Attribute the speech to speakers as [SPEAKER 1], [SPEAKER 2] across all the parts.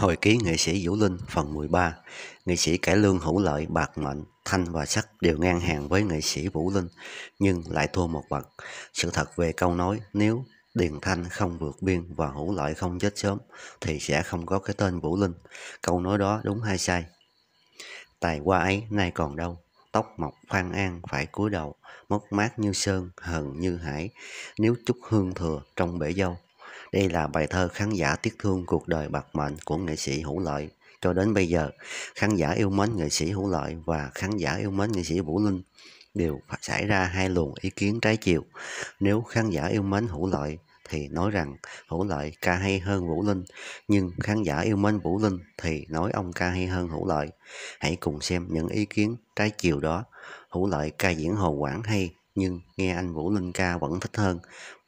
[SPEAKER 1] Hồi ký nghệ sĩ Vũ Linh phần 13 Nghệ sĩ Cải Lương Hữu Lợi, Bạc Mệnh, Thanh và Sắc đều ngang hàng với nghệ sĩ Vũ Linh Nhưng lại thua một bậc Sự thật về câu nói nếu Điền Thanh không vượt biên và Hữu Lợi không chết sớm Thì sẽ không có cái tên Vũ Linh Câu nói đó đúng hay sai Tài qua ấy nay còn đâu Tóc mọc phan an phải cúi đầu Mất mát như sơn, hận như hải Nếu chút hương thừa trong bể dâu đây là bài thơ khán giả tiếc thương cuộc đời bạc mệnh của nghệ sĩ Hữu Lợi. Cho đến bây giờ, khán giả yêu mến nghệ sĩ Hữu Lợi và khán giả yêu mến nghệ sĩ Vũ Linh đều xảy ra hai luồng ý kiến trái chiều. Nếu khán giả yêu mến Hữu Lợi thì nói rằng Hữu Lợi ca hay hơn Vũ Linh, nhưng khán giả yêu mến Vũ Linh thì nói ông ca hay hơn Hữu Lợi. Hãy cùng xem những ý kiến trái chiều đó. Hữu Lợi ca diễn Hồ Quảng hay nhưng nghe anh Vũ Linh ca vẫn thích hơn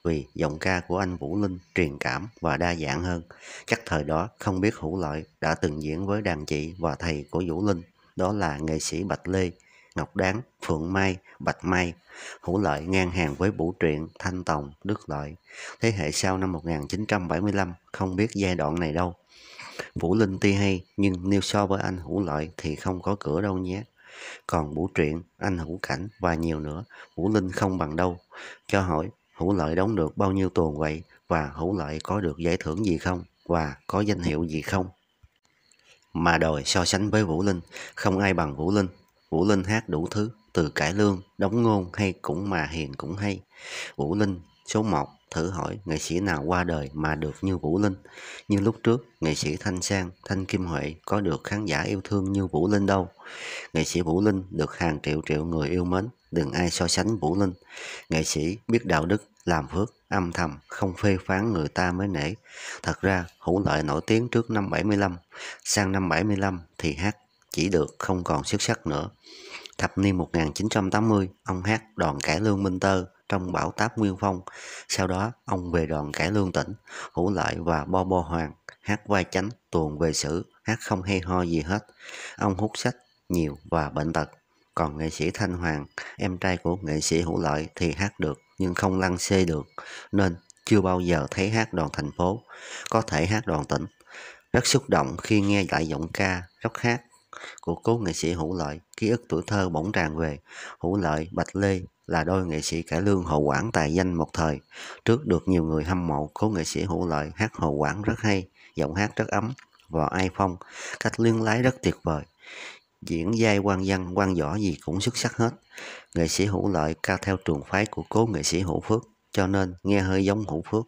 [SPEAKER 1] vì giọng ca của anh Vũ Linh truyền cảm và đa dạng hơn. Chắc thời đó không biết Hữu Lợi đã từng diễn với đàn chị và thầy của Vũ Linh, đó là nghệ sĩ Bạch Lê, Ngọc Đáng, Phượng Mai, Bạch Mai. Hữu Lợi ngang hàng với Vũ Truyện, Thanh Tòng, Đức Lợi. Thế hệ sau năm 1975 không biết giai đoạn này đâu. Vũ Linh tuy hay nhưng nếu so với anh Hữu Lợi thì không có cửa đâu nhé. Còn Vũ Truyện, anh Hữu Cảnh và nhiều nữa, Vũ Linh không bằng đâu. Cho hỏi, Hữu Lợi đóng được bao nhiêu tuần vậy và Hữu Lợi có được giải thưởng gì không và có danh hiệu gì không? Mà đòi so sánh với Vũ Linh, không ai bằng Vũ Linh. Vũ Linh hát đủ thứ, từ cải lương, đóng ngôn hay cũng mà hiền cũng hay. Vũ Linh Số 1. Thử hỏi nghệ sĩ nào qua đời mà được như Vũ Linh? Như lúc trước, nghệ sĩ Thanh Sang, Thanh Kim Huệ có được khán giả yêu thương như Vũ Linh đâu. Nghệ sĩ Vũ Linh được hàng triệu triệu người yêu mến, đừng ai so sánh Vũ Linh. Nghệ sĩ biết đạo đức, làm phước, âm thầm, không phê phán người ta mới nể. Thật ra, hữu lợi nổi tiếng trước năm 75, sang năm 75 thì hát chỉ được không còn xuất sắc nữa. Thập niên 1980, ông hát đoàn cải lương Minh Tơ, trong bảo táp Nguyên Phong. Sau đó, ông về đoàn cải lương tỉnh, hữu lợi và bo bo hoàng, hát vai chánh, tuồng về sử, hát không hay ho gì hết. Ông hút sách nhiều và bệnh tật. Còn nghệ sĩ Thanh Hoàng, em trai của nghệ sĩ hữu lợi thì hát được nhưng không lăn xê được, nên chưa bao giờ thấy hát đoàn thành phố, có thể hát đoàn tỉnh. Rất xúc động khi nghe lại giọng ca, rất hát của cố nghệ sĩ Hữu Lợi, ký ức tuổi thơ bỗng tràn về. Hữu Lợi, Bạch Lê, là đôi nghệ sĩ cải lương hậu quản tài danh một thời. Trước được nhiều người hâm mộ, cố nghệ sĩ Hữu Lợi hát hậu quản rất hay, giọng hát rất ấm, và ai phong, cách liên lái rất tuyệt vời. Diễn giai quan dân quan võ gì cũng xuất sắc hết. Nghệ sĩ Hữu Lợi ca theo trường phái của cố nghệ sĩ Hữu Phước, cho nên nghe hơi giống Hữu Phước.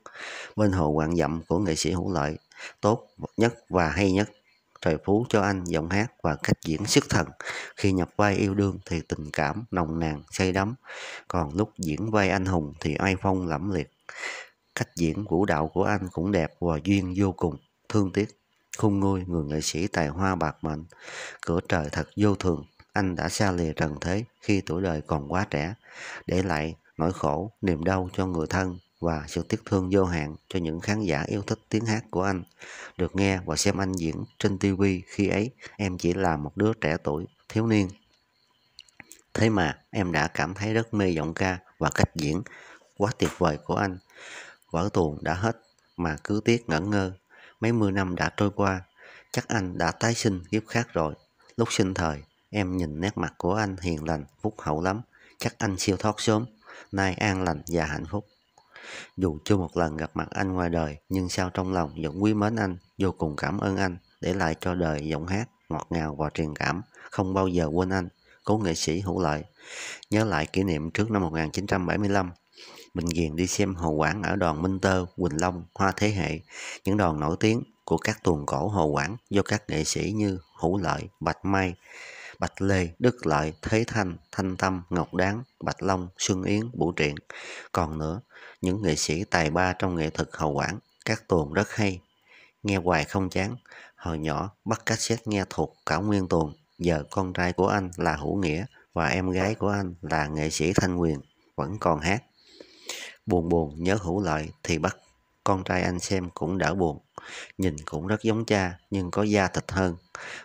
[SPEAKER 1] Bên Hồ Quảng dậm của nghệ sĩ Hữu Lợi tốt nhất và hay nhất trời phú cho anh giọng hát và cách diễn xuất thần. Khi nhập vai yêu đương thì tình cảm nồng nàn say đắm, còn lúc diễn vai anh hùng thì oai phong lẫm liệt. Cách diễn vũ đạo của anh cũng đẹp và duyên vô cùng, thương tiếc. Khung ngôi người nghệ sĩ tài hoa bạc mệnh, cửa trời thật vô thường, anh đã xa lìa trần thế khi tuổi đời còn quá trẻ, để lại nỗi khổ, niềm đau cho người thân và sự tiếc thương vô hạn cho những khán giả yêu thích tiếng hát của anh. Được nghe và xem anh diễn trên TV khi ấy em chỉ là một đứa trẻ tuổi, thiếu niên. Thế mà em đã cảm thấy rất mê giọng ca và cách diễn quá tuyệt vời của anh. Vở tuồng đã hết mà cứ tiếc ngẩn ngơ. Mấy mươi năm đã trôi qua, chắc anh đã tái sinh kiếp khác rồi. Lúc sinh thời, em nhìn nét mặt của anh hiền lành, phúc hậu lắm. Chắc anh siêu thoát sớm, nay an lành và hạnh phúc. Dù chưa một lần gặp mặt anh ngoài đời, nhưng sao trong lòng vẫn quý mến anh, vô cùng cảm ơn anh, để lại cho đời giọng hát ngọt ngào và truyền cảm, không bao giờ quên anh, cố nghệ sĩ hữu lợi. Nhớ lại kỷ niệm trước năm 1975, bình ghiền đi xem Hồ Quảng ở đoàn Minh Tơ, Quỳnh Long, Hoa Thế Hệ, những đoàn nổi tiếng của các tuồng cổ Hồ Quảng do các nghệ sĩ như Hữu Lợi, Bạch Mai, Bạch Lê, Đức Lợi, Thế Thanh, Thanh Tâm, Ngọc Đáng, Bạch Long, Xuân Yến, Bủ Triện. Còn nữa, những nghệ sĩ tài ba trong nghệ thuật hậu quản, các tuồng rất hay. Nghe hoài không chán, hồi nhỏ bắt cassette nghe thuộc cả nguyên tuồng. Giờ con trai của anh là Hữu Nghĩa và em gái của anh là nghệ sĩ Thanh Quyền, vẫn còn hát. Buồn buồn nhớ hữu lợi thì bắt con trai anh xem cũng đỡ buồn. Nhìn cũng rất giống cha nhưng có da thịt hơn.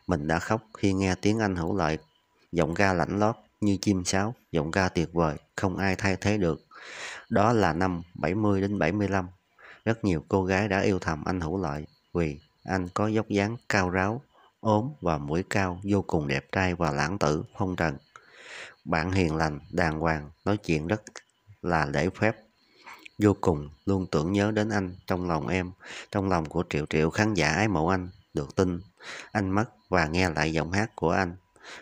[SPEAKER 1] Mình đã khóc khi nghe tiếng anh hữu lợi. Giọng ca lạnh lót như chim sáo, giọng ca tuyệt vời, không ai thay thế được. Đó là năm 70 đến 75. Rất nhiều cô gái đã yêu thầm anh hữu lợi vì anh có dốc dáng cao ráo, ốm và mũi cao vô cùng đẹp trai và lãng tử phong trần. Bạn hiền lành, đàng hoàng, nói chuyện rất là lễ phép vô cùng luôn tưởng nhớ đến anh trong lòng em trong lòng của triệu triệu khán giả ái mộ anh được tin anh mất và nghe lại giọng hát của anh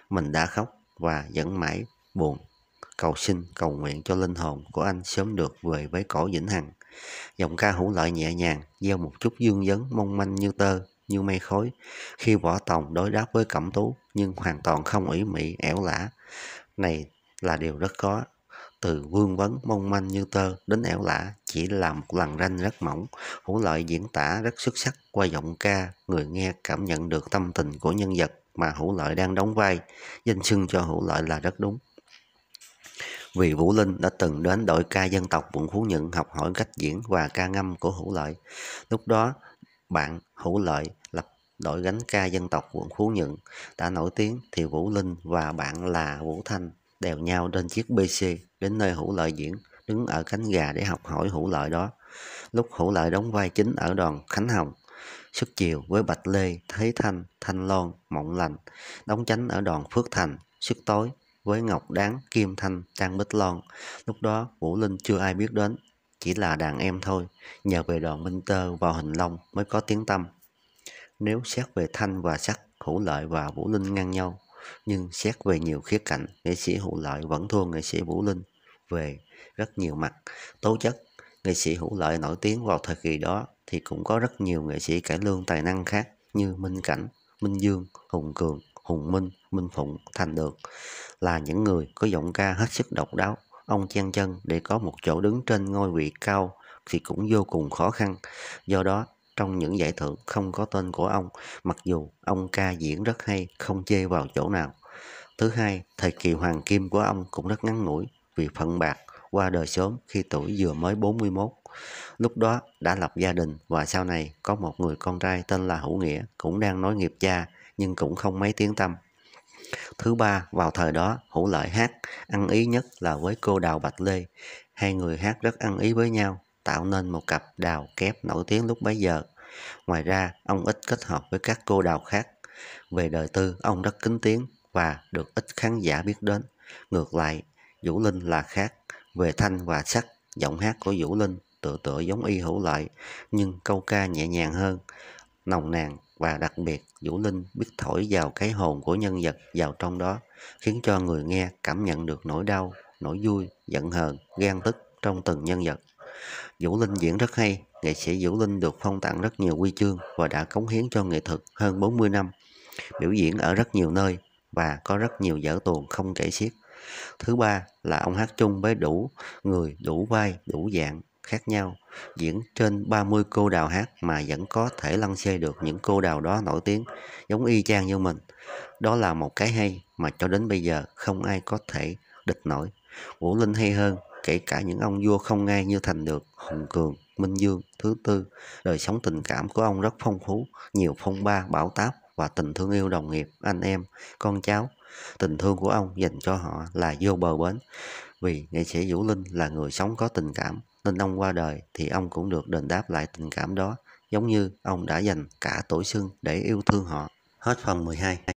[SPEAKER 1] mình đã khóc và vẫn mãi buồn cầu xin cầu nguyện cho linh hồn của anh sớm được về với cõi vĩnh hằng giọng ca hữu lợi nhẹ nhàng gieo một chút dương vấn mong manh như tơ như mây khói khi võ tòng đối đáp với cẩm tú nhưng hoàn toàn không ủy mị ẻo lả này là điều rất khó từ vương vấn mong manh như tơ đến ẻo lả chỉ là một lằn ranh rất mỏng, hữu lợi diễn tả rất xuất sắc qua giọng ca, người nghe cảm nhận được tâm tình của nhân vật mà hữu lợi đang đóng vai, danh xưng cho hữu lợi là rất đúng. Vì Vũ Linh đã từng đến đội ca dân tộc quận Phú Nhuận học hỏi cách diễn và ca ngâm của Hữu Lợi. Lúc đó, bạn Hữu Lợi lập đội gánh ca dân tộc quận Phú Nhuận đã nổi tiếng thì Vũ Linh và bạn là Vũ Thanh đèo nhau trên chiếc PC đến nơi hữu lợi diễn đứng ở cánh gà để học hỏi hữu lợi đó lúc hữu lợi đóng vai chính ở đoàn khánh hồng sức chiều với bạch lê thế thanh thanh loan mộng lành đóng chánh ở đoàn phước thành sức tối với ngọc đáng kim thanh trang bích loan lúc đó vũ linh chưa ai biết đến chỉ là đàn em thôi nhờ về đoàn minh tơ vào hình long mới có tiếng tâm nếu xét về thanh và sắc hữu lợi và vũ linh ngang nhau nhưng xét về nhiều khía cạnh nghệ sĩ hữu lợi vẫn thua nghệ sĩ vũ linh về rất nhiều mặt tố chất nghệ sĩ hữu lợi nổi tiếng vào thời kỳ đó thì cũng có rất nhiều nghệ sĩ cải lương tài năng khác như minh cảnh minh dương hùng cường hùng minh minh phụng thành được là những người có giọng ca hết sức độc đáo ông chen chân để có một chỗ đứng trên ngôi vị cao thì cũng vô cùng khó khăn do đó trong những giải thưởng không có tên của ông, mặc dù ông ca diễn rất hay, không chê vào chỗ nào. Thứ hai, thời kỳ hoàng kim của ông cũng rất ngắn ngủi vì phận bạc qua đời sớm khi tuổi vừa mới 41. Lúc đó đã lập gia đình và sau này có một người con trai tên là Hữu Nghĩa cũng đang nói nghiệp cha nhưng cũng không mấy tiếng tâm. Thứ ba, vào thời đó Hữu Lợi hát, ăn ý nhất là với cô Đào Bạch Lê. Hai người hát rất ăn ý với nhau, tạo nên một cặp đào kép nổi tiếng lúc bấy giờ. Ngoài ra, ông ít kết hợp với các cô đào khác. Về đời tư, ông rất kính tiếng và được ít khán giả biết đến. Ngược lại, Vũ Linh là khác. Về thanh và sắc, giọng hát của Vũ Linh tựa tựa giống y hữu lợi, nhưng câu ca nhẹ nhàng hơn, nồng nàn và đặc biệt Vũ Linh biết thổi vào cái hồn của nhân vật vào trong đó, khiến cho người nghe cảm nhận được nỗi đau, nỗi vui, giận hờn, ghen tức trong từng nhân vật. Vũ Linh diễn rất hay, nghệ sĩ Vũ Linh được phong tặng rất nhiều huy chương và đã cống hiến cho nghệ thuật hơn 40 năm, biểu diễn ở rất nhiều nơi và có rất nhiều vở tuồng không kể xiết. Thứ ba là ông hát chung với đủ người, đủ vai, đủ dạng khác nhau, diễn trên 30 cô đào hát mà vẫn có thể lăn xê được những cô đào đó nổi tiếng, giống y chang như mình. Đó là một cái hay mà cho đến bây giờ không ai có thể địch nổi. Vũ Linh hay hơn kể cả những ông vua không ngai như Thành Được, hùng Cường, Minh Dương, Thứ Tư. Đời sống tình cảm của ông rất phong phú, nhiều phong ba, bảo táp và tình thương yêu đồng nghiệp, anh em, con cháu. Tình thương của ông dành cho họ là vô bờ bến. Vì nghệ sĩ Vũ Linh là người sống có tình cảm, nên ông qua đời thì ông cũng được đền đáp lại tình cảm đó, giống như ông đã dành cả tuổi xuân để yêu thương họ. Hết phần 12.